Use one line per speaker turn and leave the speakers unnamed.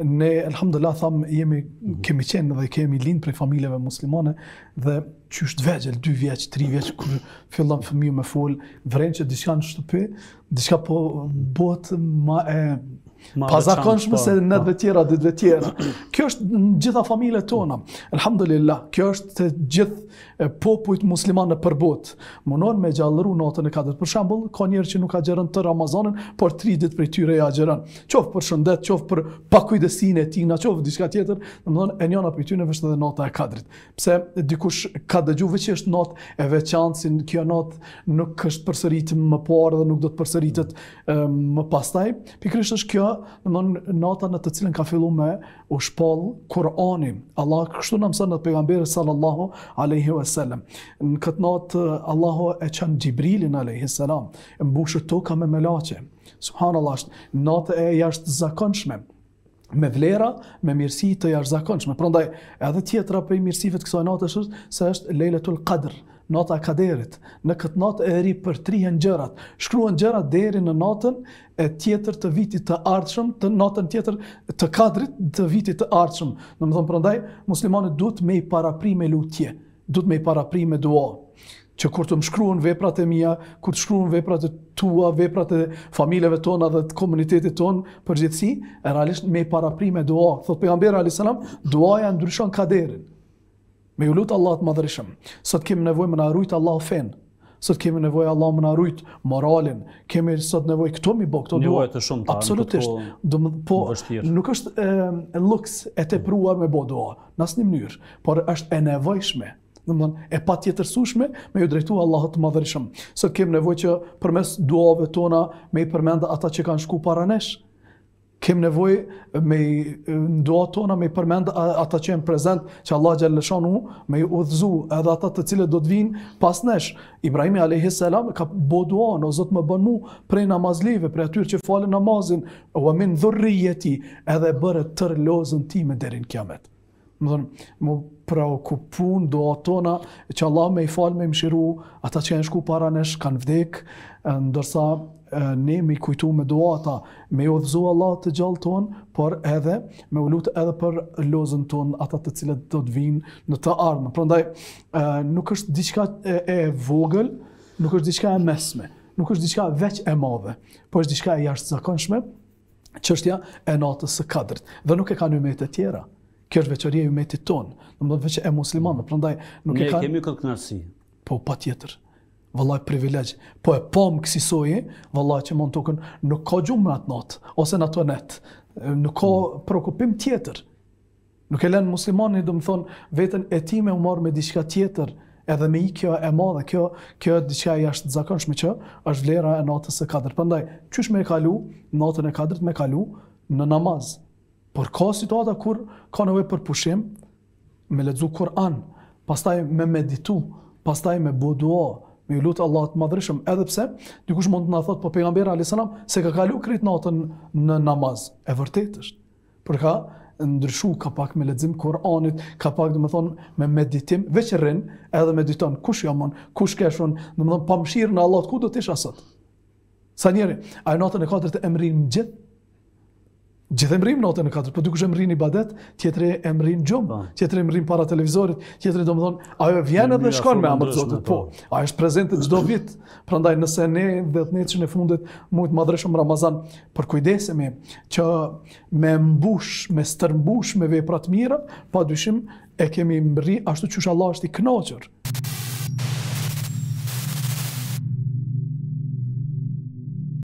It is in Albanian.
Ne, alhamdulillah, thamë, jemi, mhm. kemi qenë dhe kemi lindë prej familjeve muslimane dhe që është vegjel, 2 vjeq, 3 vjeq, kërë fillam fëmiju me full, vrenë që diska në shtupi, diska po bëtë ma e Pazakonshme po, se në të po. tjera, dhe të tjera. Kjo është në gjitha familje tona. Elhamdulillah, kjo është të gjithë Popujt musliman në përbot. Munon me gjallëru natën e kadrët. Për shambull, ka njerë që nuk a gjerën të Ramazanin, por tri ditë për i tyre ja a gjerën. Qovë për shëndet, qovë për pakujdesin e tina, qovë për diska tjetër, në mëndon e njona për i tyre në vështë dhe natë e kadrët. Pse dikush ka dëgju që është natë e veçanë, si kjo natë nuk është përsëritë më parë dhe nuk do të përsëritët më pastaj. Pikrish është kjo domthon nota në të cilën ka filluar me u shpall Kur'ani. Allah kështu na mëson atë pejgamberin sallallahu alaihi wasallam. Në këtë natë Allahu e çan Xhibrilin alaihi salam mbushë tokën me melaçe. Subhanallahu, natë e jashtë zakonshme me vlera, me mirësi të jashtëzakonshme. Prandaj edhe tjetra prej mirësive të kësaj nate është se është Lejlatul Qadr, nata kaderit. Në këtë natë e ri për tri gjërat. Shkruan gjërat deri në natën e tjetër të vitit të ardhshëm, të natën tjetër të kadrit të vitit të ardhshëm. Në më thëmë përëndaj, muslimanit duhet me i parapri me lutje, duhet me i parapri me dua që kur të më shkruan veprat e mia, kur të shkruan veprat e tua, veprat e familjeve tona dhe të komunitetit ton përgjithësi, e realisht me paraprime dua. Thot pejgamberi alayhis salam, duaja ndryshon kaderin me ju lutë Allah të madhërishëm, sot kemi nevoj më në arrujtë Allah fen, sot kemi nevoj Allah më na rujt moralin, kemi sot nevoj këto mi bëk këto dua. Një të shumë ta, në këtë po, vështirë. Nuk është e, e lëks e te me bo në nësë një mënyrë, por është e nevojshme, dhe e pa tjetërsushme me ju drejtu Allah të madhërishëm. Sot kemi nevoj që përmes duave tona me i përmenda ata që kanë shku para nesh, kem nevoj me ndua tona, me përmend ata që prezent, që Allah gjellëshon u, me i dhëzu edhe ata të cilët do të vinë pas nesh. Ibrahimi a.s. ka boduan, o zotë më bën mu prej namazlive, prej atyre që falë namazin, o amin dhurri jeti, edhe bërë lozën ti me derin kiamet më thonë, më preokupun, do atona, që Allah me i falë me i mshiru, ata që janë shku para nesh, kanë vdekë, ndërsa ne me i kujtu me do ata, me i odhëzu Allah të gjallë tonë, por edhe me u lutë edhe për lozën tonë, ata të cilët do të vinë në të ardhë. Prandaj, ndaj, nuk është diqka e vogël, nuk është diqka e mesme, nuk është diqka veç e madhe, por është diqka e jashtë zakonshme, që e natës së kadrët, dhe nuk e ka një metë e tjera, Kjo është veçoria e umetit ton, domethënë veçë e muslimanëve. Prandaj nuk e ka Ne kemi këtë knasi. Po patjetër. Vallaj privilegj. Po e pam po soje, vallaj që mund tokën nuk ka gjumë atë nat ose në tonet. Nuk ka hmm. prekupim tjetër. Nuk e lën muslimanin, domethënë veten e tij me u marr me diçka tjetër, edhe me i kjo e madhe, kjo kjo diçka jashtë zakonshme që është vlera e natës së katërt. Prandaj, çysh me kalu natën e katërt me kalu në namaz, Por ka situata kur ka nevojë për pushim, me lexu Kur'an, pastaj me meditu, pastaj me bodua, me lut Allah të madhreshëm, edhe pse dikush mund të na thotë po pejgamberi alayhis salam se ka kalu krit natën në namaz. E vërtetë është. Por ka ndryshu ka pak me lexim Kur'anit, ka pak domethën me meditim, veç rën, edhe mediton kush jamon, kush keshun, domethën pa mshirën Allah ku do të isha sot. Sa njëri, ajë natën e katërt e emrin gjithë Gjithë emrim natën e katërt, po dikush emrin i badet, tjetri emrin gjumë, po. tjetri emrin para televizorit, tjetri do më thonë, ajo vjen edhe shkon me amër zotit, po, po, ajo është prezente gjdo vit, prandaj nëse ne dhe të neqën e fundit, mujtë madrëshëm Ramazan, për kujdesemi që me mbush, me stërmbush, me vepra të mira, pa dyshim e kemi mri ashtu që Allah është i knoqër.